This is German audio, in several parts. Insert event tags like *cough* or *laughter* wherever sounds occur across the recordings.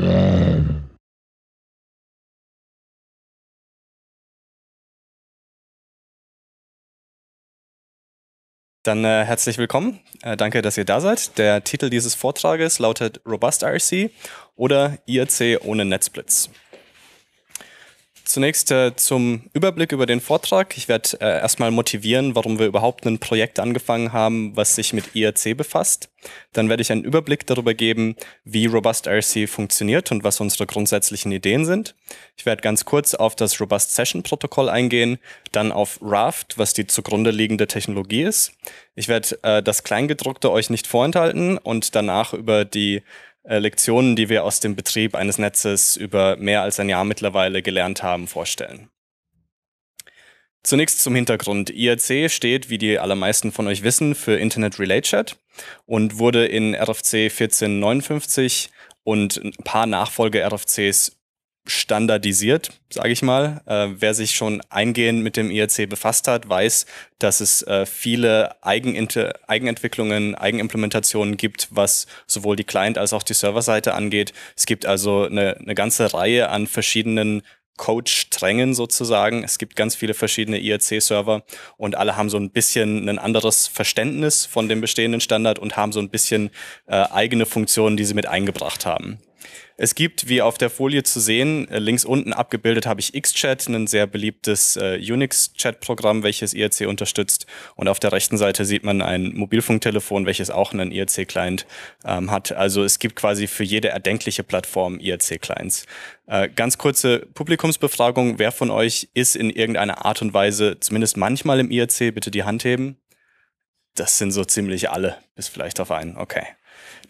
Dann äh, herzlich willkommen. Äh, danke, dass ihr da seid. Der Titel dieses Vortrages lautet Robust IRC oder IRC ohne Netzblitz. Zunächst äh, zum Überblick über den Vortrag. Ich werde äh, erstmal motivieren, warum wir überhaupt ein Projekt angefangen haben, was sich mit IRC befasst. Dann werde ich einen Überblick darüber geben, wie Robust IRC funktioniert und was unsere grundsätzlichen Ideen sind. Ich werde ganz kurz auf das Robust Session Protokoll eingehen, dann auf Raft, was die zugrunde liegende Technologie ist. Ich werde äh, das Kleingedruckte euch nicht vorenthalten und danach über die äh, Lektionen, die wir aus dem Betrieb eines Netzes über mehr als ein Jahr mittlerweile gelernt haben, vorstellen. Zunächst zum Hintergrund. IRC steht, wie die allermeisten von euch wissen, für Internet Relay Chat und wurde in RFC 1459 und ein paar Nachfolge-RFCs standardisiert, sage ich mal. Äh, wer sich schon eingehend mit dem IRC befasst hat, weiß, dass es äh, viele Eigeninter Eigenentwicklungen, Eigenimplementationen gibt, was sowohl die Client- als auch die Serverseite angeht. Es gibt also eine, eine ganze Reihe an verschiedenen Code-Strängen sozusagen. Es gibt ganz viele verschiedene IRC-Server und alle haben so ein bisschen ein anderes Verständnis von dem bestehenden Standard und haben so ein bisschen äh, eigene Funktionen, die sie mit eingebracht haben. Es gibt, wie auf der Folie zu sehen, äh, links unten abgebildet habe ich Xchat, ein sehr beliebtes äh, Unix-Chat-Programm, welches IRC unterstützt. Und auf der rechten Seite sieht man ein Mobilfunktelefon, welches auch einen IRC-Client ähm, hat. Also es gibt quasi für jede erdenkliche Plattform IRC-Clients. Äh, ganz kurze Publikumsbefragung. Wer von euch ist in irgendeiner Art und Weise zumindest manchmal im IRC? Bitte die Hand heben. Das sind so ziemlich alle, bis vielleicht auf einen. Okay.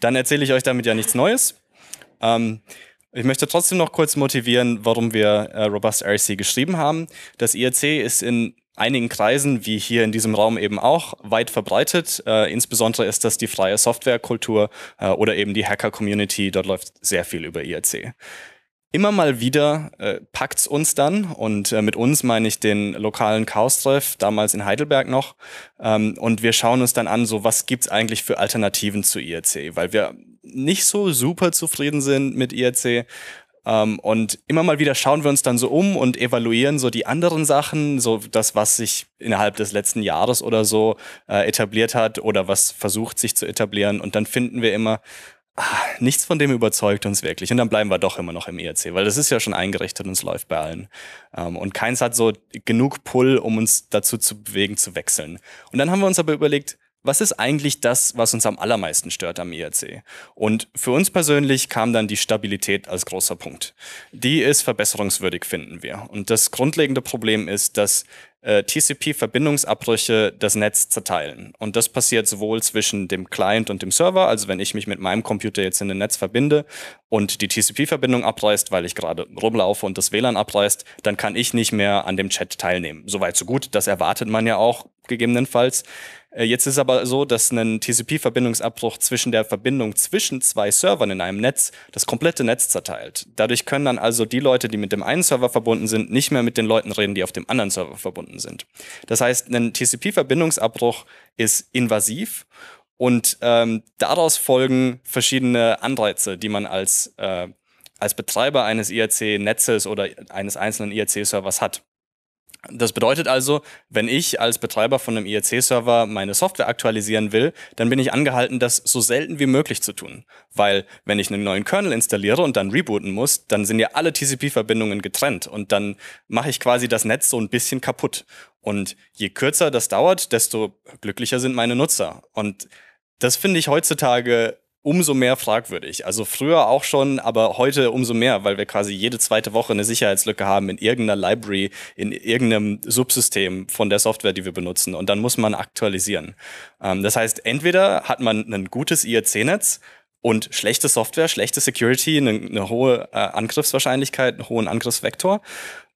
Dann erzähle ich euch damit ja nichts Neues. Ähm, ich möchte trotzdem noch kurz motivieren, warum wir äh, Robust RC geschrieben haben. Das IRC ist in einigen Kreisen, wie hier in diesem Raum eben auch, weit verbreitet. Äh, insbesondere ist das die freie Softwarekultur äh, oder eben die Hacker-Community. Dort läuft sehr viel über IRC. Immer mal wieder äh, packt's uns dann und äh, mit uns meine ich den lokalen Chaos-Treff, damals in Heidelberg noch. Ähm, und wir schauen uns dann an, so was gibt's eigentlich für Alternativen zu IRC, weil wir nicht so super zufrieden sind mit IRC. Ähm, und immer mal wieder schauen wir uns dann so um und evaluieren so die anderen Sachen, so das, was sich innerhalb des letzten Jahres oder so äh, etabliert hat oder was versucht sich zu etablieren. Und dann finden wir immer, ach, nichts von dem überzeugt uns wirklich. Und dann bleiben wir doch immer noch im IRC, weil das ist ja schon eingerichtet und es läuft bei allen. Ähm, und keins hat so genug Pull, um uns dazu zu bewegen, zu wechseln. Und dann haben wir uns aber überlegt, was ist eigentlich das, was uns am allermeisten stört am IRC? Und für uns persönlich kam dann die Stabilität als großer Punkt. Die ist verbesserungswürdig, finden wir. Und das grundlegende Problem ist, dass äh, TCP-Verbindungsabbrüche das Netz zerteilen. Und das passiert sowohl zwischen dem Client und dem Server, also wenn ich mich mit meinem Computer jetzt in ein Netz verbinde und die TCP-Verbindung abreißt, weil ich gerade rumlaufe und das WLAN abreißt, dann kann ich nicht mehr an dem Chat teilnehmen. Soweit so gut, das erwartet man ja auch gegebenenfalls. Äh, jetzt ist aber so, dass ein TCP-Verbindungsabbruch zwischen der Verbindung zwischen zwei Servern in einem Netz das komplette Netz zerteilt. Dadurch können dann also die Leute, die mit dem einen Server verbunden sind, nicht mehr mit den Leuten reden, die auf dem anderen Server verbunden sind. Das heißt, ein TCP-Verbindungsabbruch ist invasiv und ähm, daraus folgen verschiedene Anreize, die man als, äh, als Betreiber eines IRC-Netzes oder eines einzelnen IRC-Servers hat. Das bedeutet also, wenn ich als Betreiber von einem iec server meine Software aktualisieren will, dann bin ich angehalten, das so selten wie möglich zu tun. Weil, wenn ich einen neuen Kernel installiere und dann rebooten muss, dann sind ja alle TCP-Verbindungen getrennt und dann mache ich quasi das Netz so ein bisschen kaputt. Und je kürzer das dauert, desto glücklicher sind meine Nutzer. Und das finde ich heutzutage umso mehr fragwürdig. Also früher auch schon, aber heute umso mehr, weil wir quasi jede zweite Woche eine Sicherheitslücke haben in irgendeiner Library, in irgendeinem Subsystem von der Software, die wir benutzen. Und dann muss man aktualisieren. Ähm, das heißt, entweder hat man ein gutes IRC-Netz, und schlechte Software, schlechte Security, eine, eine hohe äh, Angriffswahrscheinlichkeit, einen hohen Angriffsvektor.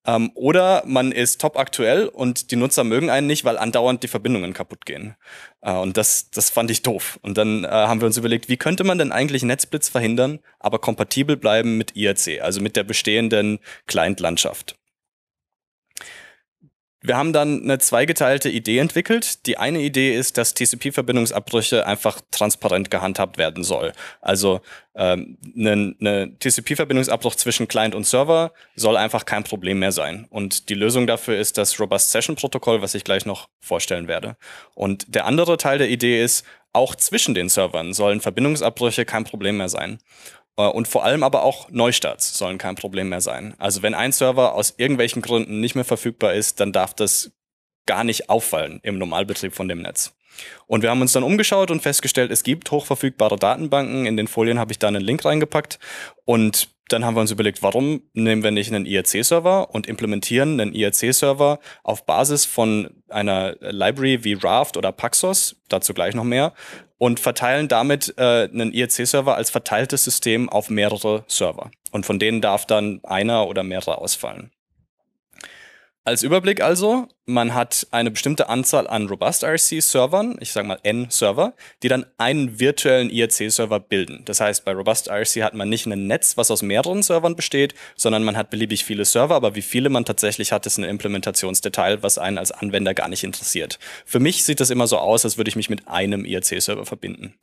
Ähm, oder man ist top aktuell und die Nutzer mögen einen nicht, weil andauernd die Verbindungen kaputt gehen. Äh, und das, das fand ich doof. Und dann äh, haben wir uns überlegt, wie könnte man denn eigentlich Netzblitz verhindern, aber kompatibel bleiben mit IRC, also mit der bestehenden Client-Landschaft. Wir haben dann eine zweigeteilte Idee entwickelt. Die eine Idee ist, dass TCP-Verbindungsabbrüche einfach transparent gehandhabt werden soll. Also ähm, ein ne, ne TCP-Verbindungsabbruch zwischen Client und Server soll einfach kein Problem mehr sein. Und die Lösung dafür ist das Robust Session Protokoll, was ich gleich noch vorstellen werde. Und der andere Teil der Idee ist, auch zwischen den Servern sollen Verbindungsabbrüche kein Problem mehr sein. Äh, und vor allem aber auch Neustarts sollen kein Problem mehr sein. Also wenn ein Server aus irgendwelchen Gründen nicht mehr verfügbar ist, dann darf das gar nicht auffallen im Normalbetrieb von dem Netz. Und wir haben uns dann umgeschaut und festgestellt, es gibt hochverfügbare Datenbanken. In den Folien habe ich da einen Link reingepackt. Und dann haben wir uns überlegt, warum nehmen wir nicht einen IRC-Server und implementieren einen IRC-Server auf Basis von einer Library wie Raft oder Paxos, dazu gleich noch mehr, und verteilen damit äh, einen iec server als verteiltes System auf mehrere Server. Und von denen darf dann einer oder mehrere ausfallen. Als Überblick also, man hat eine bestimmte Anzahl an Robust IRC-Servern, ich sage mal N-Server, die dann einen virtuellen IRC-Server bilden. Das heißt, bei Robust IRC hat man nicht ein Netz, was aus mehreren Servern besteht, sondern man hat beliebig viele Server, aber wie viele man tatsächlich hat, ist ein Implementationsdetail, was einen als Anwender gar nicht interessiert. Für mich sieht das immer so aus, als würde ich mich mit einem IRC-Server verbinden.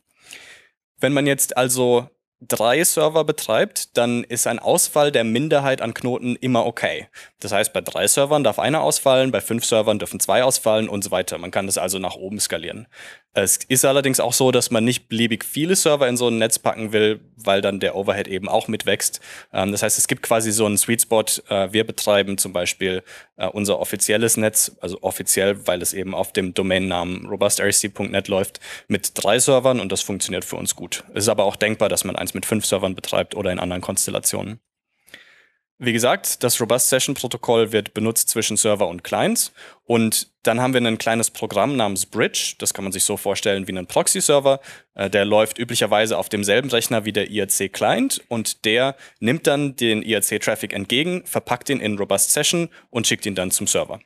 Wenn man jetzt also drei Server betreibt, dann ist ein Ausfall der Minderheit an Knoten immer okay. Das heißt, bei drei Servern darf einer ausfallen, bei fünf Servern dürfen zwei ausfallen und so weiter. Man kann das also nach oben skalieren. Es ist allerdings auch so, dass man nicht beliebig viele Server in so ein Netz packen will, weil dann der Overhead eben auch mitwächst. Ähm, das heißt, es gibt quasi so einen Sweet Spot. Äh, wir betreiben zum Beispiel äh, unser offizielles Netz, also offiziell, weil es eben auf dem Domainnamen robustrc.net läuft, mit drei Servern und das funktioniert für uns gut. Es ist aber auch denkbar, dass man eins mit fünf Servern betreibt oder in anderen Konstellationen. Wie gesagt, das Robust Session Protokoll wird benutzt zwischen Server und Clients. Und dann haben wir ein kleines Programm namens Bridge. Das kann man sich so vorstellen wie einen Proxy-Server. Äh, der läuft üblicherweise auf demselben Rechner wie der IRC-Client und der nimmt dann den IRC-Traffic entgegen, verpackt ihn in Robust Session und schickt ihn dann zum Server.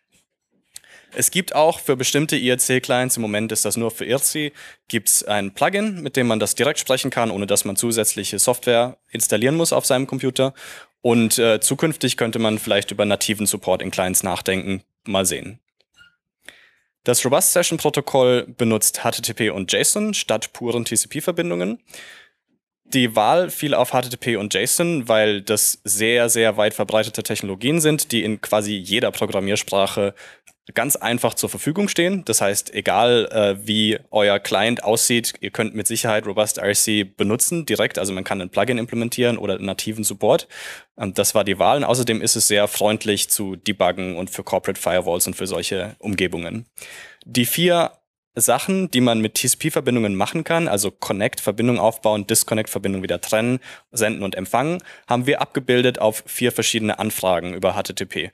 Es gibt auch für bestimmte IRC-Clients, im Moment ist das nur für IRC, gibt es ein Plugin, mit dem man das direkt sprechen kann, ohne dass man zusätzliche Software installieren muss auf seinem Computer. Und äh, zukünftig könnte man vielleicht über nativen Support in Clients nachdenken. Mal sehen. Das Robust Session Protokoll benutzt HTTP und JSON statt puren TCP-Verbindungen. Die Wahl fiel auf HTTP und JSON, weil das sehr, sehr weit verbreitete Technologien sind, die in quasi jeder Programmiersprache ganz einfach zur Verfügung stehen. Das heißt, egal äh, wie euer Client aussieht, ihr könnt mit Sicherheit Robust RC benutzen direkt. Also man kann ein Plugin implementieren oder nativen Support. Ähm, das war die Wahl. Und außerdem ist es sehr freundlich zu debuggen und für Corporate Firewalls und für solche Umgebungen. Die vier Sachen, die man mit TCP-Verbindungen machen kann, also Connect, Verbindung aufbauen, Disconnect, Verbindung wieder trennen, senden und empfangen, haben wir abgebildet auf vier verschiedene Anfragen über HTTP.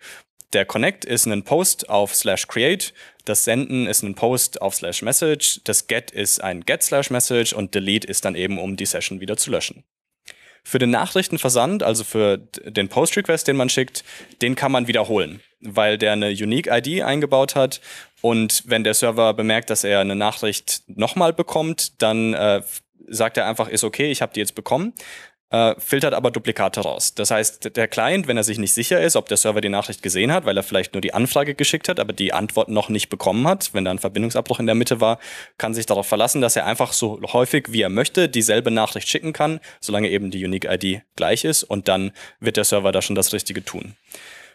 Der Connect ist ein Post auf slash create, das Senden ist ein Post auf slash message, das Get ist ein get slash message und Delete ist dann eben, um die Session wieder zu löschen. Für den Nachrichtenversand, also für den Post-Request, den man schickt, den kann man wiederholen, weil der eine Unique-ID eingebaut hat. Und wenn der Server bemerkt, dass er eine Nachricht nochmal bekommt, dann äh, sagt er einfach, ist okay, ich habe die jetzt bekommen äh, filtert aber Duplikate raus. Das heißt, der Client, wenn er sich nicht sicher ist, ob der Server die Nachricht gesehen hat, weil er vielleicht nur die Anfrage geschickt hat, aber die Antwort noch nicht bekommen hat, wenn da ein Verbindungsabbruch in der Mitte war, kann sich darauf verlassen, dass er einfach so häufig, wie er möchte, dieselbe Nachricht schicken kann, solange eben die Unique ID gleich ist und dann wird der Server da schon das Richtige tun.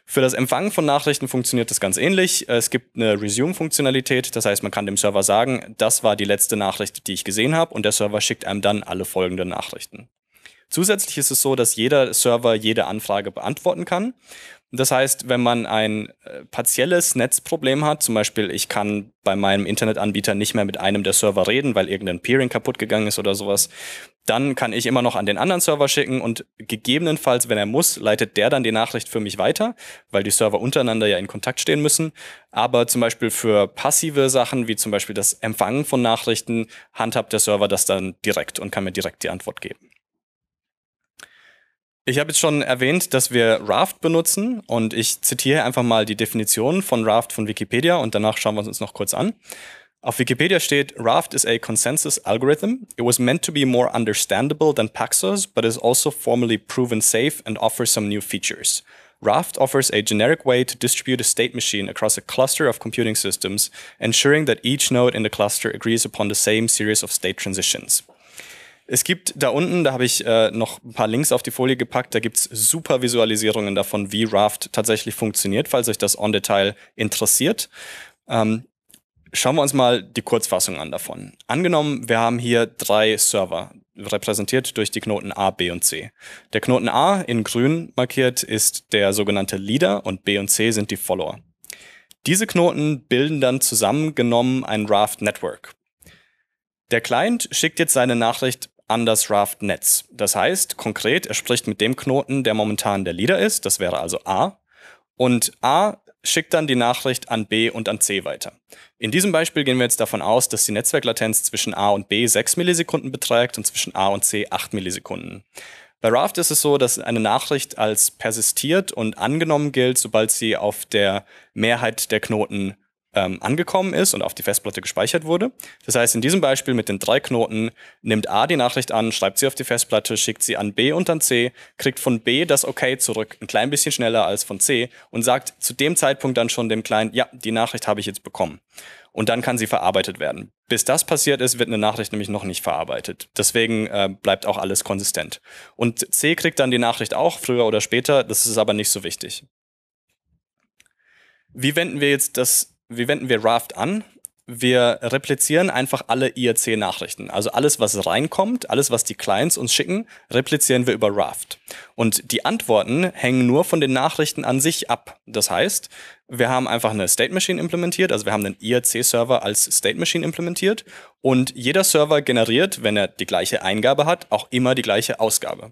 Für das Empfangen von Nachrichten funktioniert das ganz ähnlich. Es gibt eine Resume-Funktionalität, das heißt, man kann dem Server sagen, das war die letzte Nachricht, die ich gesehen habe, und der Server schickt einem dann alle folgenden Nachrichten. Zusätzlich ist es so, dass jeder Server jede Anfrage beantworten kann. Das heißt, wenn man ein äh, partielles Netzproblem hat, zum Beispiel ich kann bei meinem Internetanbieter nicht mehr mit einem der Server reden, weil irgendein Peering kaputt gegangen ist oder sowas, dann kann ich immer noch an den anderen Server schicken und gegebenenfalls, wenn er muss, leitet der dann die Nachricht für mich weiter, weil die Server untereinander ja in Kontakt stehen müssen. Aber zum Beispiel für passive Sachen, wie zum Beispiel das Empfangen von Nachrichten, handhabt der Server das dann direkt und kann mir direkt die Antwort geben. Ich habe jetzt schon erwähnt, dass wir Raft benutzen und ich zitiere einfach mal die Definition von Raft von Wikipedia und danach schauen wir uns noch kurz an. Auf Wikipedia steht, Raft is a consensus algorithm. It was meant to be more understandable than Paxos, but is also formally proven safe and offers some new features. Raft offers a generic way to distribute a state machine across a cluster of computing systems, ensuring that each node in the cluster agrees upon the same series of state transitions. Es gibt da unten, da habe ich äh, noch ein paar Links auf die Folie gepackt, da gibt es super Visualisierungen davon, wie Raft tatsächlich funktioniert, falls euch das On-Detail interessiert. Ähm, schauen wir uns mal die Kurzfassung an davon. Angenommen, wir haben hier drei Server, repräsentiert durch die Knoten A, B und C. Der Knoten A in grün markiert ist der sogenannte Leader und B und C sind die Follower. Diese Knoten bilden dann zusammengenommen ein Raft Network. Der Client schickt jetzt seine Nachricht an das Raft-Netz. Das heißt, konkret, er spricht mit dem Knoten, der momentan der Leader ist, das wäre also A. Und A schickt dann die Nachricht an B und an C weiter. In diesem Beispiel gehen wir jetzt davon aus, dass die Netzwerklatenz zwischen A und B 6 Millisekunden beträgt und zwischen A und C 8 Millisekunden. Bei Raft ist es so, dass eine Nachricht als persistiert und angenommen gilt, sobald sie auf der Mehrheit der Knoten ähm, angekommen ist und auf die Festplatte gespeichert wurde. Das heißt, in diesem Beispiel mit den drei Knoten nimmt A die Nachricht an, schreibt sie auf die Festplatte, schickt sie an B und an C, kriegt von B das OK zurück, ein klein bisschen schneller als von C und sagt zu dem Zeitpunkt dann schon dem Kleinen, ja, die Nachricht habe ich jetzt bekommen. Und dann kann sie verarbeitet werden. Bis das passiert ist, wird eine Nachricht nämlich noch nicht verarbeitet. Deswegen äh, bleibt auch alles konsistent. Und C kriegt dann die Nachricht auch, früher oder später, das ist aber nicht so wichtig. Wie wenden wir jetzt das wie wenden wir Raft an? Wir replizieren einfach alle IRC-Nachrichten. Also alles, was reinkommt, alles, was die Clients uns schicken, replizieren wir über Raft. Und die Antworten hängen nur von den Nachrichten an sich ab. Das heißt, wir haben einfach eine State Machine implementiert, also wir haben einen IRC-Server als State Machine implementiert und jeder Server generiert, wenn er die gleiche Eingabe hat, auch immer die gleiche Ausgabe.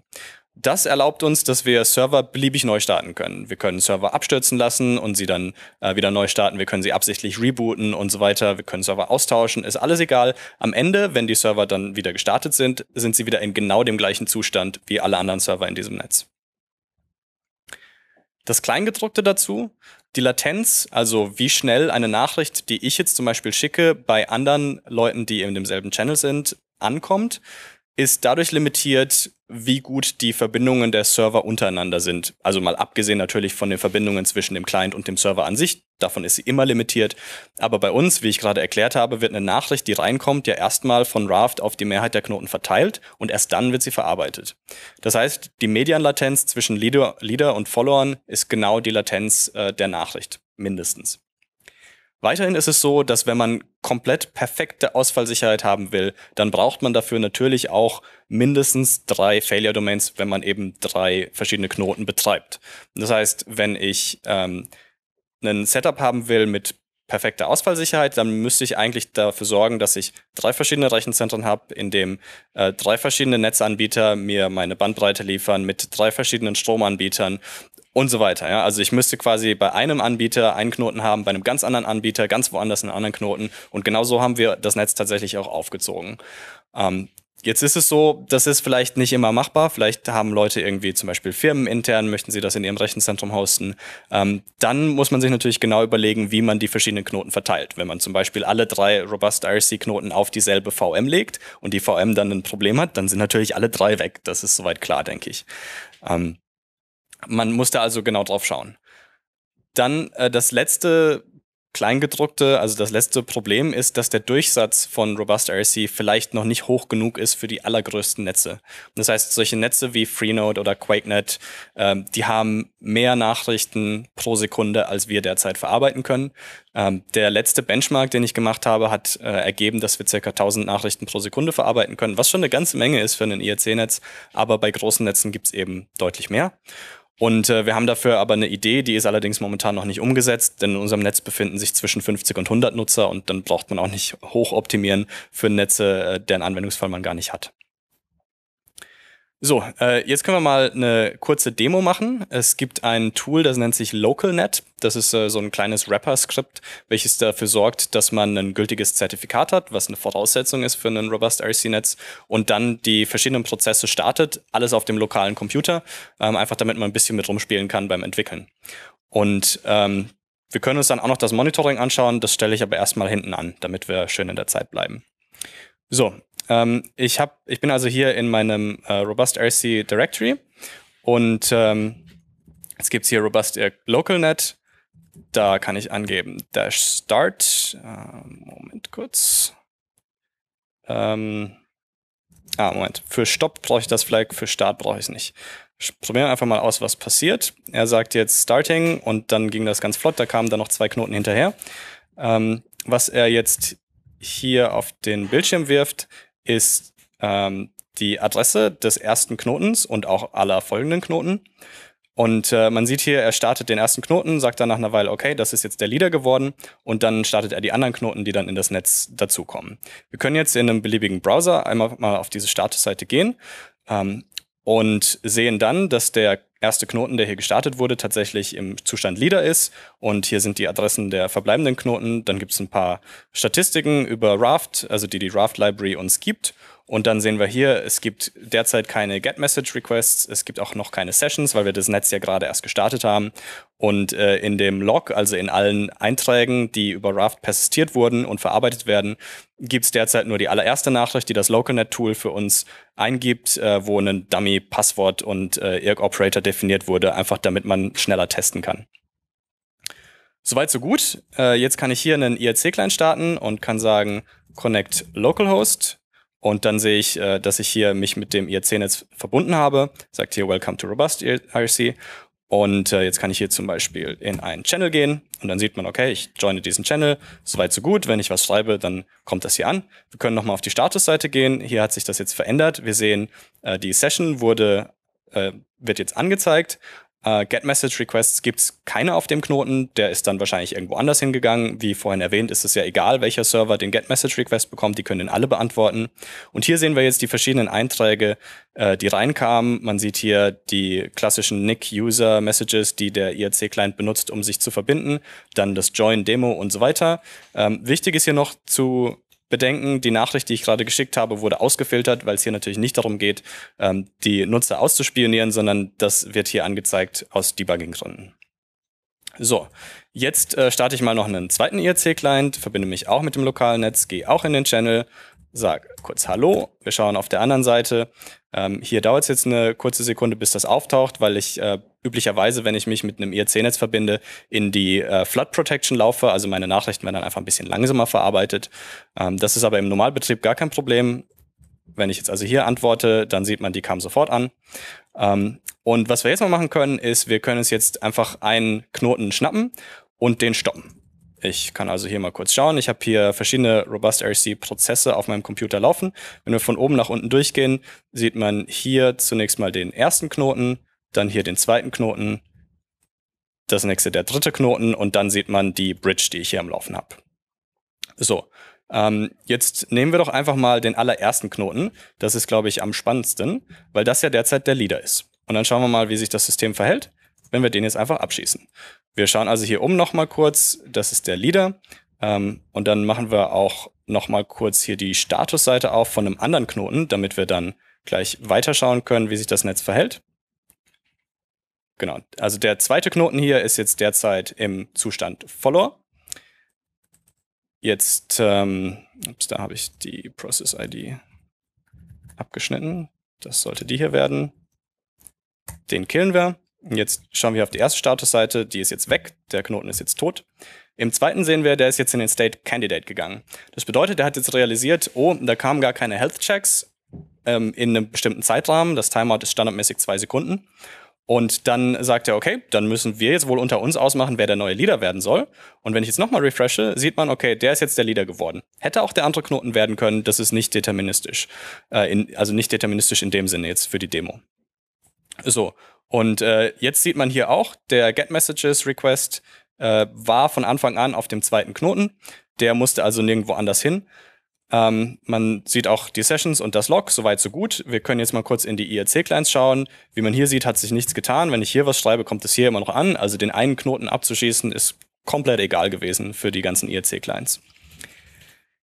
Das erlaubt uns, dass wir Server beliebig neu starten können. Wir können Server abstürzen lassen und sie dann äh, wieder neu starten. Wir können sie absichtlich rebooten und so weiter. Wir können Server austauschen. Ist alles egal. Am Ende, wenn die Server dann wieder gestartet sind, sind sie wieder in genau dem gleichen Zustand wie alle anderen Server in diesem Netz. Das Kleingedruckte dazu, die Latenz, also wie schnell eine Nachricht, die ich jetzt zum Beispiel schicke, bei anderen Leuten, die in demselben Channel sind, ankommt ist dadurch limitiert, wie gut die Verbindungen der Server untereinander sind. Also mal abgesehen natürlich von den Verbindungen zwischen dem Client und dem Server an sich, davon ist sie immer limitiert. Aber bei uns, wie ich gerade erklärt habe, wird eine Nachricht, die reinkommt, ja erstmal von Raft auf die Mehrheit der Knoten verteilt und erst dann wird sie verarbeitet. Das heißt, die Medianlatenz zwischen Leader, Leader und Followern ist genau die Latenz äh, der Nachricht, mindestens. Weiterhin ist es so, dass wenn man komplett perfekte Ausfallsicherheit haben will, dann braucht man dafür natürlich auch mindestens drei Failure Domains, wenn man eben drei verschiedene Knoten betreibt. Das heißt, wenn ich ähm, ein Setup haben will mit perfekter Ausfallsicherheit, dann müsste ich eigentlich dafür sorgen, dass ich drei verschiedene Rechenzentren habe, in dem äh, drei verschiedene Netzanbieter mir meine Bandbreite liefern mit drei verschiedenen Stromanbietern und so weiter. Ja? Also ich müsste quasi bei einem Anbieter einen Knoten haben, bei einem ganz anderen Anbieter ganz woanders einen anderen Knoten. Und genau so haben wir das Netz tatsächlich auch aufgezogen. Ähm, jetzt ist es so, das ist vielleicht nicht immer machbar. Vielleicht haben Leute irgendwie zum Beispiel Firmen intern, möchten sie das in ihrem Rechenzentrum hosten. Ähm, dann muss man sich natürlich genau überlegen, wie man die verschiedenen Knoten verteilt. Wenn man zum Beispiel alle drei Robust IRC-Knoten auf dieselbe VM legt und die VM dann ein Problem hat, dann sind natürlich alle drei weg. Das ist soweit klar, denke ich. Ähm, man muss da also genau drauf schauen. Dann äh, das letzte Kleingedruckte, also das letzte Problem ist, dass der Durchsatz von Robust RC vielleicht noch nicht hoch genug ist für die allergrößten Netze. Das heißt, solche Netze wie Freenode oder QuakeNet, ähm, die haben mehr Nachrichten pro Sekunde, als wir derzeit verarbeiten können. Ähm, der letzte Benchmark, den ich gemacht habe, hat äh, ergeben, dass wir ca. 1000 Nachrichten pro Sekunde verarbeiten können, was schon eine ganze Menge ist für ein IRC-Netz, aber bei großen Netzen gibt es eben deutlich mehr. Und äh, wir haben dafür aber eine Idee, die ist allerdings momentan noch nicht umgesetzt, denn in unserem Netz befinden sich zwischen 50 und 100 Nutzer und dann braucht man auch nicht hoch optimieren für Netze, äh, deren Anwendungsfall man gar nicht hat. So, äh, jetzt können wir mal eine kurze Demo machen. Es gibt ein Tool, das nennt sich LocalNet. Das ist äh, so ein kleines Wrapper-Skript, welches dafür sorgt, dass man ein gültiges Zertifikat hat, was eine Voraussetzung ist für ein Robust RC-Netz und dann die verschiedenen Prozesse startet, alles auf dem lokalen Computer, ähm, einfach damit man ein bisschen mit rumspielen kann beim Entwickeln. Und ähm, wir können uns dann auch noch das Monitoring anschauen, das stelle ich aber erstmal hinten an, damit wir schön in der Zeit bleiben. So, ähm, ich, hab, ich bin also hier in meinem äh, Robust RC Directory und ähm, jetzt gibt es hier Robust LocalNet. Da kann ich angeben dash start. Ähm, Moment kurz. Ähm, ah, Moment. Für Stopp brauche ich das Flag, für Start brauche ich es nicht. Probieren wir einfach mal aus, was passiert. Er sagt jetzt Starting und dann ging das ganz flott. Da kamen dann noch zwei Knoten hinterher. Ähm, was er jetzt hier auf den Bildschirm wirft, ist ähm, die Adresse des ersten Knotens und auch aller folgenden Knoten. Und äh, man sieht hier, er startet den ersten Knoten, sagt dann nach einer Weile, okay, das ist jetzt der Leader geworden und dann startet er die anderen Knoten, die dann in das Netz dazukommen. Wir können jetzt in einem beliebigen Browser einmal mal auf diese Startseite gehen ähm, und sehen dann, dass der erste Knoten, der hier gestartet wurde, tatsächlich im Zustand Leader ist. Und hier sind die Adressen der verbleibenden Knoten. Dann gibt es ein paar Statistiken über Raft, also die die Raft Library uns gibt. Und dann sehen wir hier, es gibt derzeit keine Get-Message-Requests, es gibt auch noch keine Sessions, weil wir das Netz ja gerade erst gestartet haben. Und äh, in dem Log, also in allen Einträgen, die über Raft persistiert wurden und verarbeitet werden, gibt es derzeit nur die allererste Nachricht, die das LocalNet-Tool für uns eingibt, äh, wo ein Dummy-Passwort und äh, IRC-Operator definiert wurde, einfach damit man schneller testen kann. Soweit, so gut. Äh, jetzt kann ich hier einen IRC-Client starten und kann sagen, connect localhost und dann sehe ich, äh, dass ich hier mich mit dem IRC-Netz verbunden habe. Sagt hier Welcome to Robust IRC. Und äh, jetzt kann ich hier zum Beispiel in einen Channel gehen und dann sieht man, okay, ich joine diesen Channel, soweit so gut. Wenn ich was schreibe, dann kommt das hier an. Wir können nochmal auf die Statusseite gehen. Hier hat sich das jetzt verändert. Wir sehen, äh, die Session wurde, wird jetzt angezeigt äh, Get Message Requests gibt es keine auf dem Knoten, der ist dann wahrscheinlich irgendwo anders hingegangen. Wie vorhin erwähnt, ist es ja egal, welcher Server den Get Message Request bekommt, die können den alle beantworten. Und hier sehen wir jetzt die verschiedenen Einträge, äh, die reinkamen. Man sieht hier die klassischen NIC-User-Messages, die der IRC-Client benutzt, um sich zu verbinden. Dann das Join-Demo und so weiter. Ähm, wichtig ist hier noch zu bedenken, die Nachricht, die ich gerade geschickt habe, wurde ausgefiltert, weil es hier natürlich nicht darum geht, ähm, die Nutzer auszuspionieren, sondern das wird hier angezeigt aus Debugging-Gründen. So, jetzt äh, starte ich mal noch einen zweiten IRC-Client, e verbinde mich auch mit dem lokalen Netz, gehe auch in den Channel, sage kurz Hallo, wir schauen auf der anderen Seite ähm, hier dauert es jetzt eine kurze Sekunde, bis das auftaucht, weil ich äh, üblicherweise, wenn ich mich mit einem IRC-Netz verbinde, in die äh, Flood Protection laufe. Also meine Nachrichten werden dann einfach ein bisschen langsamer verarbeitet. Ähm, das ist aber im Normalbetrieb gar kein Problem. Wenn ich jetzt also hier antworte, dann sieht man, die kam sofort an. Ähm, und was wir jetzt mal machen können, ist, wir können uns jetzt einfach einen Knoten schnappen und den stoppen. Ich kann also hier mal kurz schauen. Ich habe hier verschiedene Robust RC Prozesse auf meinem Computer laufen. Wenn wir von oben nach unten durchgehen, sieht man hier zunächst mal den ersten Knoten, dann hier den zweiten Knoten, das nächste der dritte Knoten und dann sieht man die Bridge, die ich hier am Laufen habe. So, ähm, jetzt nehmen wir doch einfach mal den allerersten Knoten. Das ist, glaube ich, am spannendsten, weil das ja derzeit der Leader ist. Und dann schauen wir mal, wie sich das System verhält, wenn wir den jetzt einfach abschießen. Wir schauen also hier um nochmal kurz. Das ist der Leader. Ähm, und dann machen wir auch nochmal kurz hier die Statusseite auf von einem anderen Knoten, damit wir dann gleich weiterschauen können, wie sich das Netz verhält. Genau, also der zweite Knoten hier ist jetzt derzeit im Zustand Follower. Jetzt, ähm, ups, da habe ich die Process-ID abgeschnitten. Das sollte die hier werden. Den killen wir. Jetzt schauen wir auf die erste Statusseite, die ist jetzt weg, der Knoten ist jetzt tot. Im zweiten sehen wir, der ist jetzt in den State Candidate gegangen. Das bedeutet, der hat jetzt realisiert, oh, da kamen gar keine Health Checks ähm, in einem bestimmten Zeitrahmen. Das Timeout ist standardmäßig zwei Sekunden. Und dann sagt er, okay, dann müssen wir jetzt wohl unter uns ausmachen, wer der neue Leader werden soll. Und wenn ich jetzt nochmal refreshe, sieht man, okay, der ist jetzt der Leader geworden. Hätte auch der andere Knoten werden können, das ist nicht deterministisch. Äh, in, also nicht deterministisch in dem Sinne jetzt für die Demo. So, und äh, jetzt sieht man hier auch, der Get Request äh, war von Anfang an auf dem zweiten Knoten. Der musste also nirgendwo anders hin. Ähm, man sieht auch die Sessions und das Log, soweit so gut. Wir können jetzt mal kurz in die IRC-Clients schauen. Wie man hier sieht, hat sich nichts getan. Wenn ich hier was schreibe, kommt es hier immer noch an. Also den einen Knoten abzuschießen, ist komplett egal gewesen für die ganzen IRC-Clients.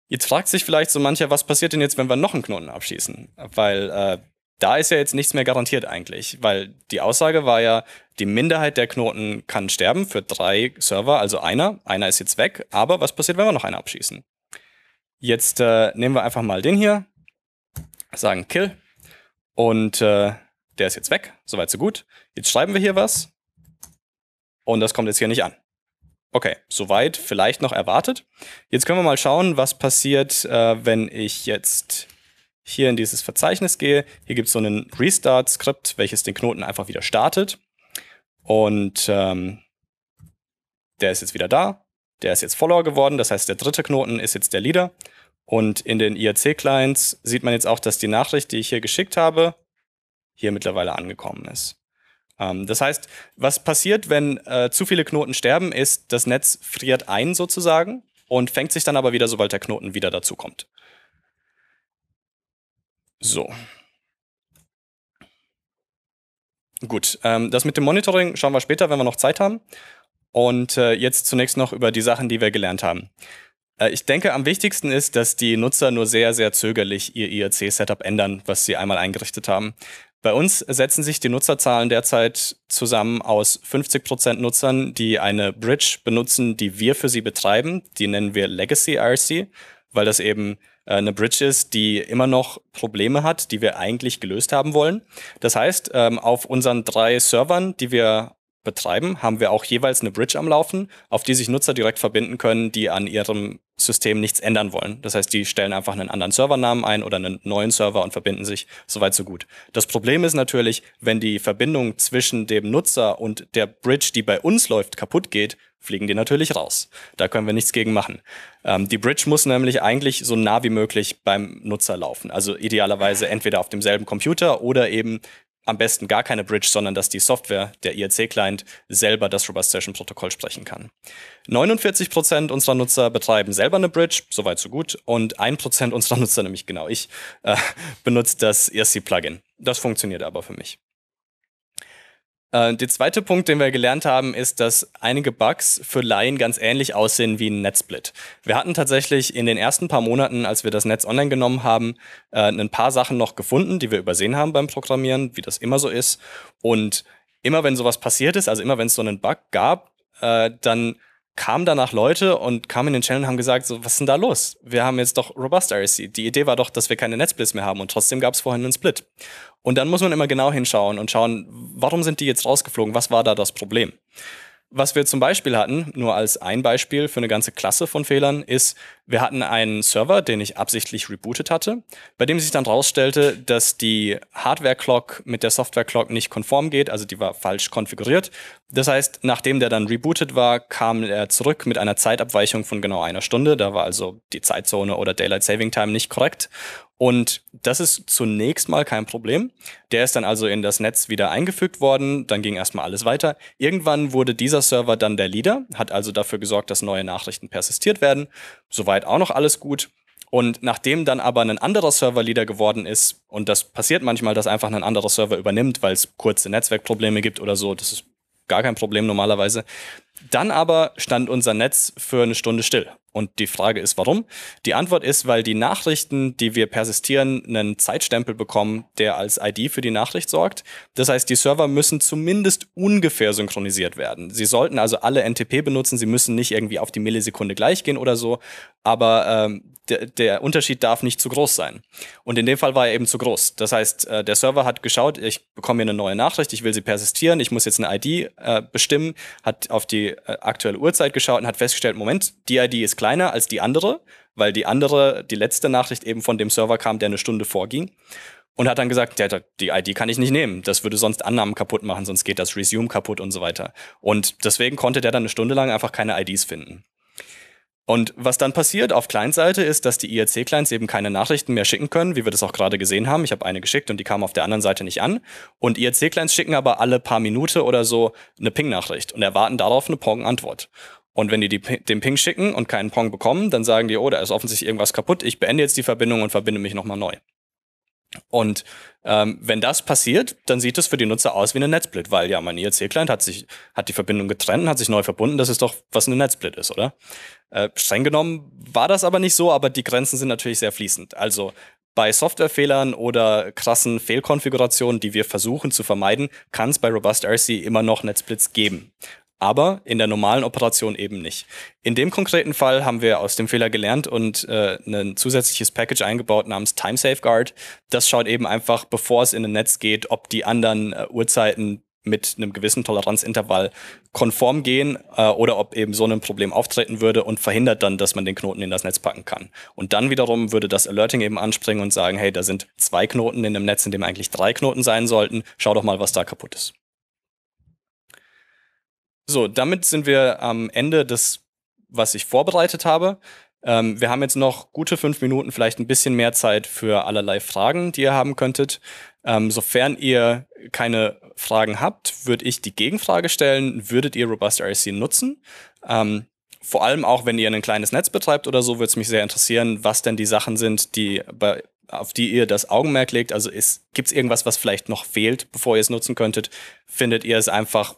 Jetzt fragt sich vielleicht so mancher, was passiert denn jetzt, wenn wir noch einen Knoten abschießen? Weil äh, da ist ja jetzt nichts mehr garantiert eigentlich, weil die Aussage war ja, die Minderheit der Knoten kann sterben für drei Server, also einer. Einer ist jetzt weg, aber was passiert, wenn wir noch einen abschießen? Jetzt äh, nehmen wir einfach mal den hier, sagen Kill und äh, der ist jetzt weg, soweit so gut. Jetzt schreiben wir hier was und das kommt jetzt hier nicht an. Okay, soweit vielleicht noch erwartet. Jetzt können wir mal schauen, was passiert, äh, wenn ich jetzt hier in dieses Verzeichnis gehe. Hier gibt es so einen Restart-Skript, welches den Knoten einfach wieder startet. Und ähm, der ist jetzt wieder da. Der ist jetzt Follower geworden. Das heißt, der dritte Knoten ist jetzt der Leader. Und in den IRC-Clients sieht man jetzt auch, dass die Nachricht, die ich hier geschickt habe, hier mittlerweile angekommen ist. Ähm, das heißt, was passiert, wenn äh, zu viele Knoten sterben, ist, das Netz friert ein sozusagen und fängt sich dann aber wieder, sobald der Knoten wieder dazukommt. So. Gut, ähm, das mit dem Monitoring schauen wir später, wenn wir noch Zeit haben. Und äh, jetzt zunächst noch über die Sachen, die wir gelernt haben. Äh, ich denke, am wichtigsten ist, dass die Nutzer nur sehr, sehr zögerlich ihr IRC-Setup ändern, was sie einmal eingerichtet haben. Bei uns setzen sich die Nutzerzahlen derzeit zusammen aus 50% Nutzern, die eine Bridge benutzen, die wir für sie betreiben. Die nennen wir Legacy IRC, weil das eben äh, eine Bridge ist, die immer noch Probleme hat, die wir eigentlich gelöst haben wollen. Das heißt, ähm, auf unseren drei Servern, die wir betreiben, haben wir auch jeweils eine Bridge am Laufen, auf die sich Nutzer direkt verbinden können, die an ihrem System nichts ändern wollen. Das heißt, die stellen einfach einen anderen Servernamen ein oder einen neuen Server und verbinden sich soweit so gut. Das Problem ist natürlich, wenn die Verbindung zwischen dem Nutzer und der Bridge, die bei uns läuft, kaputt geht, fliegen die natürlich raus. Da können wir nichts gegen machen. Ähm, die Bridge muss nämlich eigentlich so nah wie möglich beim Nutzer laufen. Also idealerweise entweder auf demselben Computer oder eben am besten gar keine Bridge, sondern dass die Software, der IRC-Client, selber das Robust Session Protokoll sprechen kann. 49% unserer Nutzer betreiben selber eine Bridge, soweit so gut, und 1% unserer Nutzer, nämlich genau ich, äh, benutzt das IRC-Plugin. Das funktioniert aber für mich. Äh, der zweite Punkt, den wir gelernt haben, ist, dass einige Bugs für Laien ganz ähnlich aussehen wie ein Netzsplit. Wir hatten tatsächlich in den ersten paar Monaten, als wir das Netz online genommen haben, äh, ein paar Sachen noch gefunden, die wir übersehen haben beim Programmieren, wie das immer so ist. Und immer wenn sowas passiert ist, also immer wenn es so einen Bug gab, äh, dann kamen danach Leute und kamen in den Channel und haben gesagt, so, was ist denn da los? Wir haben jetzt doch Robust RSC. Die Idee war doch, dass wir keine Netzblitz mehr haben und trotzdem gab es vorhin einen Split. Und dann muss man immer genau hinschauen und schauen, warum sind die jetzt rausgeflogen? Was war da das Problem? Was wir zum Beispiel hatten, nur als ein Beispiel für eine ganze Klasse von Fehlern, ist, wir hatten einen Server, den ich absichtlich rebootet hatte, bei dem sich dann herausstellte, dass die Hardware-Clock mit der Software-Clock nicht konform geht, also die war falsch konfiguriert. Das heißt, nachdem der dann rebootet war, kam er zurück mit einer Zeitabweichung von genau einer Stunde. Da war also die Zeitzone oder Daylight Saving Time nicht korrekt. Und das ist zunächst mal kein Problem. Der ist dann also in das Netz wieder eingefügt worden, dann ging erstmal alles weiter. Irgendwann wurde dieser Server dann der Leader, hat also dafür gesorgt, dass neue Nachrichten persistiert werden. Soweit auch noch alles gut. Und nachdem dann aber ein anderer Server Leader geworden ist, und das passiert manchmal, dass einfach ein anderer Server übernimmt, weil es kurze Netzwerkprobleme gibt oder so, das ist gar kein Problem normalerweise. Dann aber stand unser Netz für eine Stunde still. Und die Frage ist, warum? Die Antwort ist, weil die Nachrichten, die wir persistieren, einen Zeitstempel bekommen, der als ID für die Nachricht sorgt. Das heißt, die Server müssen zumindest ungefähr synchronisiert werden. Sie sollten also alle NTP benutzen, sie müssen nicht irgendwie auf die Millisekunde gleich gehen oder so, aber ähm, der, der Unterschied darf nicht zu groß sein. Und in dem Fall war er eben zu groß. Das heißt, äh, der Server hat geschaut, ich bekomme hier eine neue Nachricht, ich will sie persistieren, ich muss jetzt eine ID äh, bestimmen, hat auf die äh, aktuelle Uhrzeit geschaut und hat festgestellt, Moment, die ID ist kleiner als die andere, weil die andere, die letzte Nachricht eben von dem Server kam, der eine Stunde vorging. Und hat dann gesagt, ja, die ID kann ich nicht nehmen. Das würde sonst Annahmen kaputt machen, sonst geht das Resume kaputt und so weiter. Und deswegen konnte der dann eine Stunde lang einfach keine IDs finden. Und was dann passiert auf Client-Seite ist, dass die IRC-Clients eben keine Nachrichten mehr schicken können, wie wir das auch gerade gesehen haben. Ich habe eine geschickt und die kam auf der anderen Seite nicht an. Und IRC-Clients schicken aber alle paar Minuten oder so eine Ping-Nachricht und erwarten darauf eine Pong-Antwort. Und wenn die, die den Ping schicken und keinen Pong bekommen, dann sagen die, oh, da ist offensichtlich irgendwas kaputt, ich beende jetzt die Verbindung und verbinde mich nochmal neu. Und ähm, wenn das passiert, dann sieht es für die Nutzer aus wie eine Netzsplit, weil ja, mein IRC-Client hat sich, hat die Verbindung getrennt, und hat sich neu verbunden. Das ist doch, was eine Netzsplit ist, oder? Äh, streng genommen war das aber nicht so, aber die Grenzen sind natürlich sehr fließend. Also bei Softwarefehlern oder krassen Fehlkonfigurationen, die wir versuchen zu vermeiden, kann es bei Robust RC immer noch Netzsplits geben aber in der normalen Operation eben nicht. In dem konkreten Fall haben wir aus dem Fehler gelernt und äh, ein zusätzliches Package eingebaut namens Time Safeguard. Das schaut eben einfach, bevor es in ein Netz geht, ob die anderen äh, Uhrzeiten mit einem gewissen Toleranzintervall konform gehen äh, oder ob eben so ein Problem auftreten würde und verhindert dann, dass man den Knoten in das Netz packen kann. Und dann wiederum würde das Alerting eben anspringen und sagen, hey, da sind zwei Knoten in einem Netz, in dem eigentlich drei Knoten sein sollten. Schau doch mal, was da kaputt ist. So, damit sind wir am Ende des, was ich vorbereitet habe. Ähm, wir haben jetzt noch gute fünf Minuten, vielleicht ein bisschen mehr Zeit für allerlei Fragen, die ihr haben könntet. Ähm, sofern ihr keine Fragen habt, würde ich die Gegenfrage stellen, würdet ihr Robust RSC nutzen? Ähm, vor allem auch, wenn ihr ein kleines Netz betreibt oder so, würde es mich sehr interessieren, was denn die Sachen sind, die bei, auf die ihr das Augenmerk legt. Also gibt es irgendwas, was vielleicht noch fehlt, bevor ihr es nutzen könntet? Findet ihr es einfach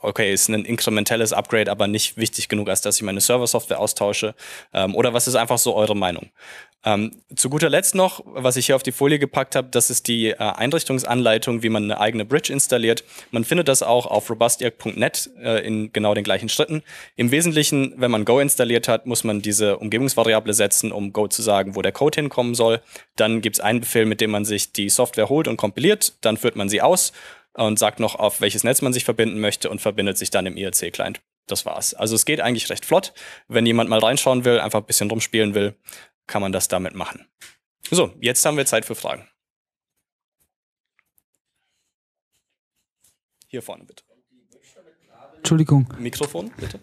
okay, ist ein inkrementelles Upgrade, aber nicht wichtig genug, als dass ich meine Server-Software austausche? Ähm, oder was ist einfach so eure Meinung? Ähm, zu guter Letzt noch, was ich hier auf die Folie gepackt habe, das ist die äh, Einrichtungsanleitung, wie man eine eigene Bridge installiert. Man findet das auch auf robustirk.net äh, in genau den gleichen Schritten. Im Wesentlichen, wenn man Go installiert hat, muss man diese Umgebungsvariable setzen, um Go zu sagen, wo der Code hinkommen soll. Dann gibt es einen Befehl, mit dem man sich die Software holt und kompiliert. Dann führt man sie aus und sagt noch, auf welches Netz man sich verbinden möchte und verbindet sich dann im IRC-Client. Das war's. Also es geht eigentlich recht flott. Wenn jemand mal reinschauen will, einfach ein bisschen rumspielen will, kann man das damit machen. So, jetzt haben wir Zeit für Fragen. Hier vorne bitte. Entschuldigung. Mikrofon, bitte.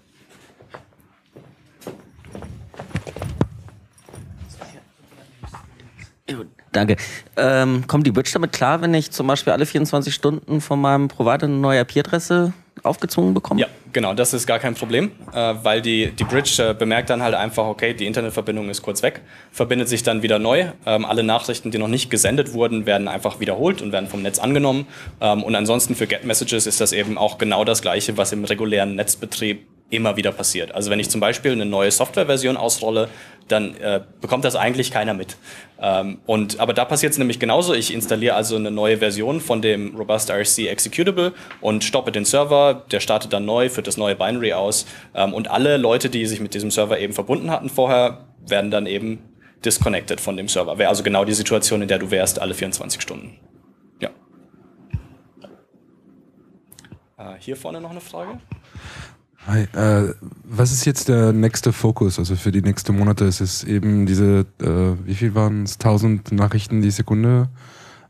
Danke. Ähm, kommt die Bridge damit klar, wenn ich zum Beispiel alle 24 Stunden von meinem Provider eine neue IP-Adresse aufgezwungen bekomme? Ja, genau, das ist gar kein Problem, äh, weil die, die Bridge äh, bemerkt dann halt einfach, okay, die Internetverbindung ist kurz weg, verbindet sich dann wieder neu. Ähm, alle Nachrichten, die noch nicht gesendet wurden, werden einfach wiederholt und werden vom Netz angenommen. Ähm, und ansonsten für Get Messages ist das eben auch genau das Gleiche, was im regulären Netzbetrieb immer wieder passiert. Also wenn ich zum Beispiel eine neue Softwareversion ausrolle, dann äh, bekommt das eigentlich keiner mit. Ähm, und, aber da passiert es nämlich genauso. Ich installiere also eine neue Version von dem Robust RSC Executable und stoppe den Server. Der startet dann neu, führt das neue Binary aus. Ähm, und alle Leute, die sich mit diesem Server eben verbunden hatten vorher, werden dann eben disconnected von dem Server. Wäre also genau die Situation, in der du wärst, alle 24 Stunden. Ja. Äh, hier vorne noch eine Frage. Hi. Äh, was ist jetzt der nächste Fokus? Also für die nächsten Monate ist es eben diese, äh, wie viel waren es, 1000 Nachrichten die Sekunde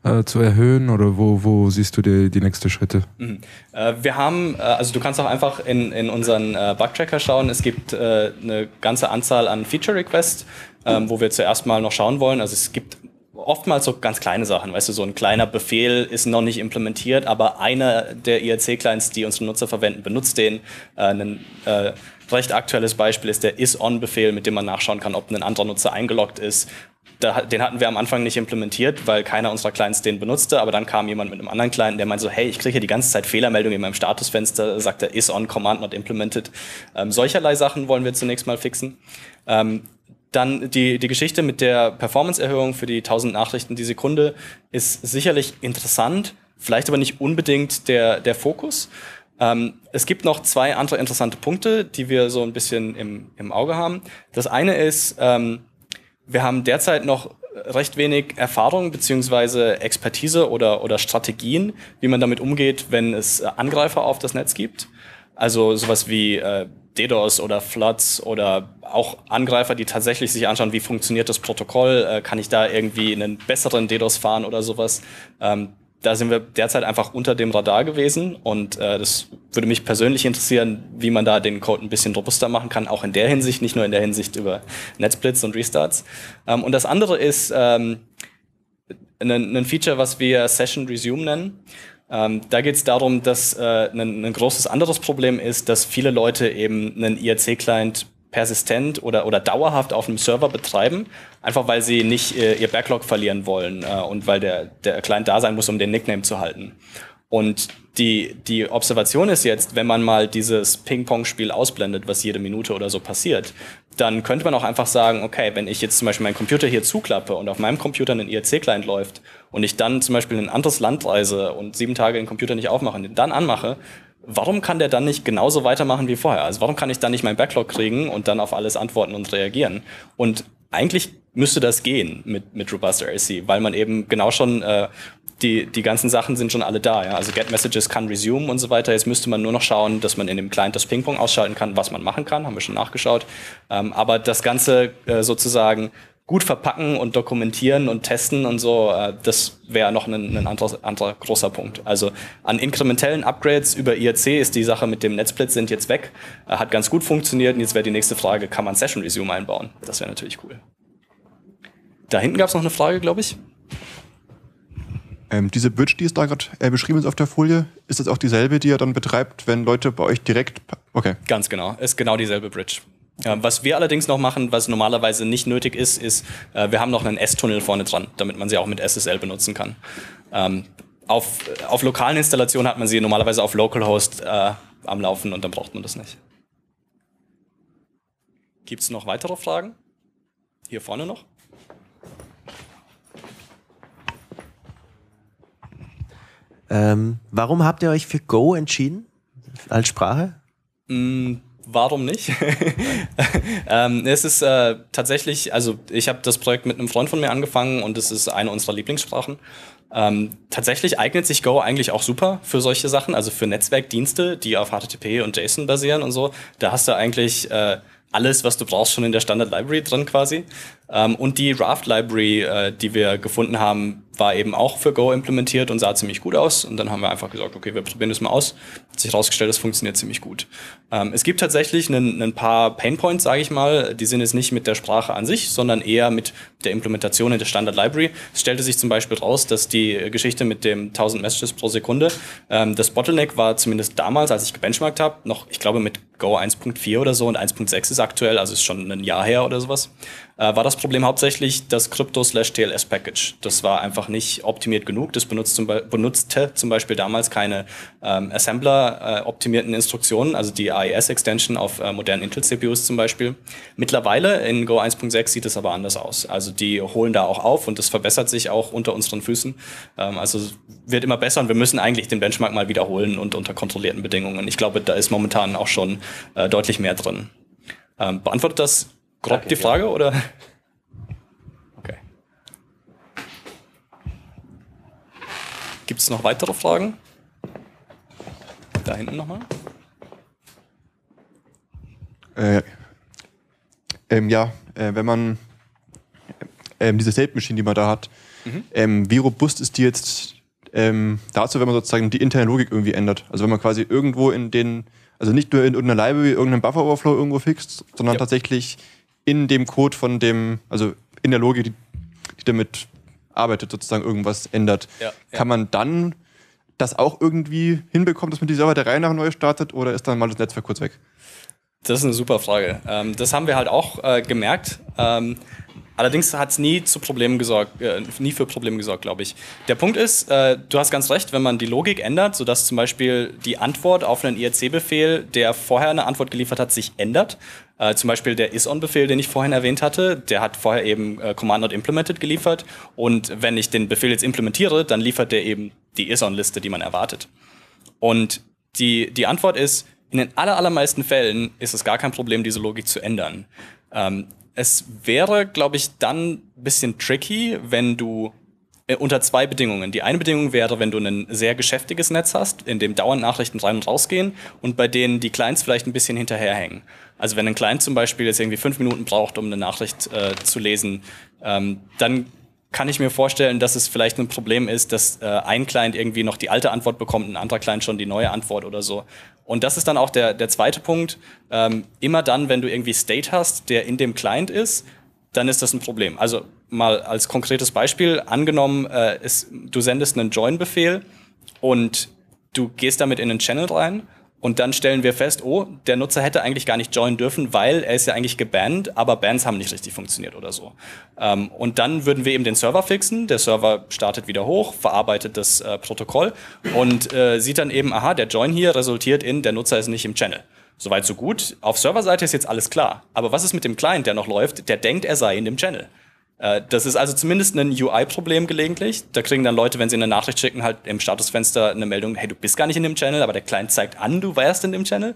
äh, zu erhöhen oder wo, wo siehst du die, die nächsten Schritte? Mhm. Äh, wir haben, äh, also du kannst auch einfach in, in unseren äh, Bugtracker schauen. Es gibt äh, eine ganze Anzahl an Feature-Requests, ähm, wo wir zuerst mal noch schauen wollen. Also es gibt oftmals so ganz kleine Sachen. Weißt du, so ein kleiner Befehl ist noch nicht implementiert, aber einer der IRC-Clients, die unsere Nutzer verwenden, benutzt den. Äh, ein äh, recht aktuelles Beispiel ist der ison befehl mit dem man nachschauen kann, ob ein anderer Nutzer eingeloggt ist. Da, den hatten wir am Anfang nicht implementiert, weil keiner unserer Clients den benutzte, aber dann kam jemand mit einem anderen Client, der meinte so, hey, ich kriege hier die ganze Zeit Fehlermeldungen in meinem Statusfenster, sagt er, is on command not implemented. Ähm, solcherlei Sachen wollen wir zunächst mal fixen. Ähm, dann die, die Geschichte mit der Performance-Erhöhung für die 1000 Nachrichten die Sekunde ist sicherlich interessant, vielleicht aber nicht unbedingt der, der Fokus. Ähm, es gibt noch zwei andere interessante Punkte, die wir so ein bisschen im, im Auge haben. Das eine ist, ähm, wir haben derzeit noch recht wenig Erfahrung beziehungsweise Expertise oder, oder Strategien, wie man damit umgeht, wenn es äh, Angreifer auf das Netz gibt. Also sowas wie äh, DDoS oder Floods oder auch Angreifer, die tatsächlich sich anschauen, wie funktioniert das Protokoll, äh, kann ich da irgendwie einen besseren DDoS fahren oder sowas. Ähm, da sind wir derzeit einfach unter dem Radar gewesen und äh, das würde mich persönlich interessieren, wie man da den Code ein bisschen robuster machen kann, auch in der Hinsicht, nicht nur in der Hinsicht über Netzblitz und Restarts. Ähm, und das andere ist ähm, ein Feature, was wir Session Resume nennen. Ähm, da geht es darum, dass äh, ein, ein, großes anderes Problem ist, dass viele Leute eben einen IRC-Client persistent oder, oder dauerhaft auf einem Server betreiben, einfach weil sie nicht äh, ihr Backlog verlieren wollen äh, und weil der, der Client da sein muss, um den Nickname zu halten. Und die, die Observation ist jetzt, wenn man mal dieses Ping-Pong-Spiel ausblendet, was jede Minute oder so passiert, dann könnte man auch einfach sagen, okay, wenn ich jetzt zum Beispiel meinen Computer hier zuklappe und auf meinem Computer ein IRC-Client läuft und ich dann zum Beispiel in ein anderes Land reise und sieben Tage den Computer nicht aufmache und den dann anmache, warum kann der dann nicht genauso weitermachen wie vorher? Also warum kann ich dann nicht meinen Backlog kriegen und dann auf alles antworten und reagieren? Und eigentlich müsste das gehen mit, mit Robust RSC, weil man eben genau schon äh, die, die ganzen Sachen sind schon alle da. Ja? Also Get Messages kann resume und so weiter. Jetzt müsste man nur noch schauen, dass man in dem Client das Ping-Pong ausschalten kann, was man machen kann, haben wir schon nachgeschaut. Ähm, aber das Ganze äh, sozusagen gut verpacken und dokumentieren und testen und so, äh, das wäre noch ein, ein anderer, anderer großer Punkt. Also an inkrementellen Upgrades über IRC ist die Sache mit dem Netzsplit sind jetzt weg, äh, hat ganz gut funktioniert und jetzt wäre die nächste Frage, kann man Session Resume einbauen? Das wäre natürlich cool. Da hinten gab es noch eine Frage, glaube ich. Ähm, diese Bridge, die es da gerade äh, beschrieben ist auf der Folie, ist das auch dieselbe, die ihr dann betreibt, wenn Leute bei euch direkt. Okay. Ganz genau, ist genau dieselbe Bridge. Äh, was wir allerdings noch machen, was normalerweise nicht nötig ist, ist, äh, wir haben noch einen S-Tunnel vorne dran, damit man sie auch mit SSL benutzen kann. Ähm, auf, auf lokalen Installationen hat man sie normalerweise auf Localhost äh, am Laufen und dann braucht man das nicht. Gibt es noch weitere Fragen? Hier vorne noch? Ähm, warum habt ihr euch für Go entschieden als Sprache? Mm, warum nicht? *laughs* ähm, es ist äh, tatsächlich, also ich habe das Projekt mit einem Freund von mir angefangen und es ist eine unserer Lieblingssprachen. Ähm, tatsächlich eignet sich Go eigentlich auch super für solche Sachen, also für Netzwerkdienste, die auf HTTP und JSON basieren und so. Da hast du eigentlich äh, alles, was du brauchst, schon in der Standard Library drin quasi. Ähm, und die Raft Library, äh, die wir gefunden haben, war eben auch für Go implementiert und sah ziemlich gut aus. Und dann haben wir einfach gesagt, okay, wir probieren das mal aus. Hat sich herausgestellt, das funktioniert ziemlich gut. Ähm, es gibt tatsächlich ein paar Painpoints, sage ich mal. Die sind jetzt nicht mit der Sprache an sich, sondern eher mit der Implementation in der Standard Library. Es stellte sich zum Beispiel raus, dass die Geschichte mit dem 1000 Messages pro Sekunde, ähm, das Bottleneck war zumindest damals, als ich gebenchmarkt habe, noch, ich glaube, mit Go 1.4 oder so und 1.6 ist aktuell, also ist schon ein Jahr her oder sowas. Äh, war das Problem hauptsächlich das Crypto-TLS-Package. Das war einfach nicht optimiert genug. Das benutzt zum benutzte zum Beispiel damals keine ähm, Assembler-optimierten äh, Instruktionen, also die AES-Extension auf äh, modernen Intel-CPUs zum Beispiel. Mittlerweile in Go 1.6 sieht es aber anders aus. Also die holen da auch auf und das verbessert sich auch unter unseren Füßen. Ähm, also wird immer besser und wir müssen eigentlich den Benchmark mal wiederholen und unter kontrollierten Bedingungen. Ich glaube, da ist momentan auch schon äh, deutlich mehr drin. Ähm, beantwortet das Grob okay, die Frage ja. oder? Okay. Gibt es noch weitere Fragen? Da hinten nochmal. Äh, ähm, ja, äh, wenn man äh, diese Tape Machine, die man da hat, mhm. ähm, wie robust ist die jetzt ähm, dazu, wenn man sozusagen die interne Logik irgendwie ändert? Also wenn man quasi irgendwo in den, also nicht nur in irgendeiner Library irgendeinen Buffer-Overflow irgendwo fixt, sondern ja. tatsächlich in dem Code von dem, also in der Logik, die, die damit arbeitet, sozusagen irgendwas ändert. Ja, ja. Kann man dann das auch irgendwie hinbekommen, dass man die Server der Reihe nach neu startet oder ist dann mal das Netzwerk kurz weg? Das ist eine super Frage. Ähm, das haben wir halt auch äh, gemerkt. Ähm, Allerdings hat es nie zu Problemen gesorgt, äh, nie für Probleme gesorgt, glaube ich. Der Punkt ist, äh, du hast ganz recht, wenn man die Logik ändert, sodass zum Beispiel die Antwort auf einen IRC-Befehl, der vorher eine Antwort geliefert hat, sich ändert. Äh, zum Beispiel der ISON-Befehl, den ich vorhin erwähnt hatte, der hat vorher eben äh, Command not implemented geliefert. Und wenn ich den Befehl jetzt implementiere, dann liefert der eben die ISON-Liste, die man erwartet. Und die, die Antwort ist, in den allermeisten Fällen ist es gar kein Problem, diese Logik zu ändern. Ähm, es wäre, glaube ich, dann ein bisschen tricky, wenn du äh, unter zwei Bedingungen. Die eine Bedingung wäre, wenn du ein sehr geschäftiges Netz hast, in dem dauernd Nachrichten rein und rausgehen und bei denen die Clients vielleicht ein bisschen hinterherhängen. Also wenn ein Client zum Beispiel jetzt irgendwie fünf Minuten braucht, um eine Nachricht äh, zu lesen, ähm, dann kann ich mir vorstellen, dass es vielleicht ein Problem ist, dass äh, ein Client irgendwie noch die alte Antwort bekommt, ein anderer Client schon die neue Antwort oder so. Und das ist dann auch der, der zweite Punkt. Ähm, immer dann, wenn du irgendwie State hast, der in dem Client ist, dann ist das ein Problem. Also mal als konkretes Beispiel, angenommen, äh, ist, du sendest einen Join-Befehl und du gehst damit in einen Channel rein und dann stellen wir fest, oh, der Nutzer hätte eigentlich gar nicht joinen dürfen, weil er ist ja eigentlich gebannt, aber Bans haben nicht richtig funktioniert oder so. Ähm, und dann würden wir eben den Server fixen, der Server startet wieder hoch, verarbeitet das äh, Protokoll und äh, sieht dann eben, aha, der Join hier resultiert in, der Nutzer ist nicht im Channel. Soweit so gut. Auf Serverseite ist jetzt alles klar. Aber was ist mit dem Client, der noch läuft, der denkt, er sei in dem Channel? Äh, das ist also zumindest ein UI-Problem gelegentlich. Da kriegen dann Leute, wenn sie eine Nachricht schicken, halt im Statusfenster eine Meldung, hey, du bist gar nicht in dem Channel, aber der Client zeigt an, du wärst in dem Channel.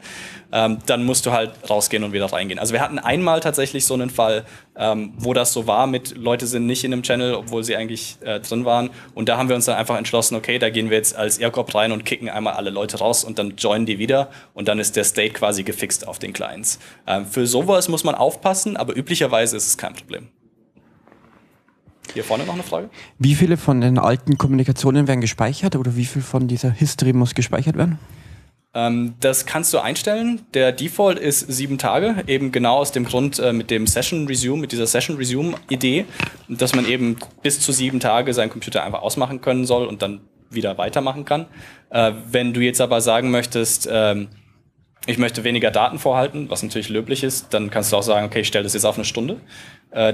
Ähm, dann musst du halt rausgehen und wieder reingehen. Also wir hatten einmal tatsächlich so einen Fall, ähm, wo das so war mit, Leute sind nicht in dem Channel, obwohl sie eigentlich äh, drin waren. Und da haben wir uns dann einfach entschlossen, okay, da gehen wir jetzt als Aircop rein und kicken einmal alle Leute raus und dann joinen die wieder. Und dann ist der State quasi gefixt auf den Clients. Ähm, für sowas muss man aufpassen, aber üblicherweise ist es kein Problem. Hier vorne noch eine Frage. Wie viele von den alten Kommunikationen werden gespeichert oder wie viel von dieser History muss gespeichert werden? Ähm, das kannst du einstellen. Der Default ist sieben Tage, eben genau aus dem Grund äh, mit dem Session Resume, mit dieser Session Resume-Idee, dass man eben bis zu sieben Tage seinen Computer einfach ausmachen können soll und dann wieder weitermachen kann. Äh, wenn du jetzt aber sagen möchtest, ähm, ich möchte weniger Daten vorhalten, was natürlich löblich ist, dann kannst du auch sagen, okay, ich stelle das jetzt auf eine Stunde. Äh,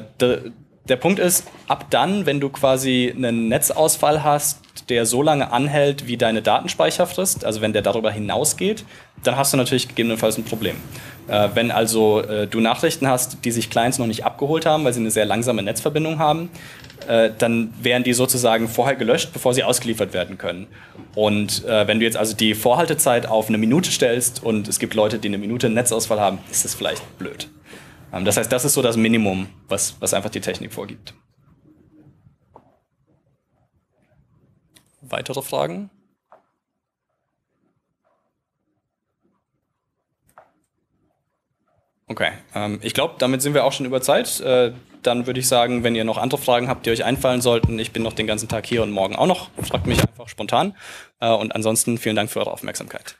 der Punkt ist, ab dann, wenn du quasi einen Netzausfall hast, der so lange anhält, wie deine Datenspeicher frisst, also wenn der darüber hinausgeht, dann hast du natürlich gegebenenfalls ein Problem. Äh, wenn also äh, du Nachrichten hast, die sich Clients noch nicht abgeholt haben, weil sie eine sehr langsame Netzverbindung haben, äh, dann werden die sozusagen vorher gelöscht, bevor sie ausgeliefert werden können. Und äh, wenn du jetzt also die Vorhaltezeit auf eine Minute stellst und es gibt Leute, die eine Minute Netzausfall haben, ist das vielleicht blöd. Ähm, das heißt, das ist so das Minimum, was, was einfach die Technik vorgibt. Weitere Fragen? Okay, ähm, ich glaube, damit sind wir auch schon über Zeit. Äh, dann würde ich sagen, wenn ihr noch andere Fragen habt, die euch einfallen sollten, ich bin noch den ganzen Tag hier und morgen auch noch. Fragt mich einfach spontan. Äh, und ansonsten vielen Dank für eure Aufmerksamkeit.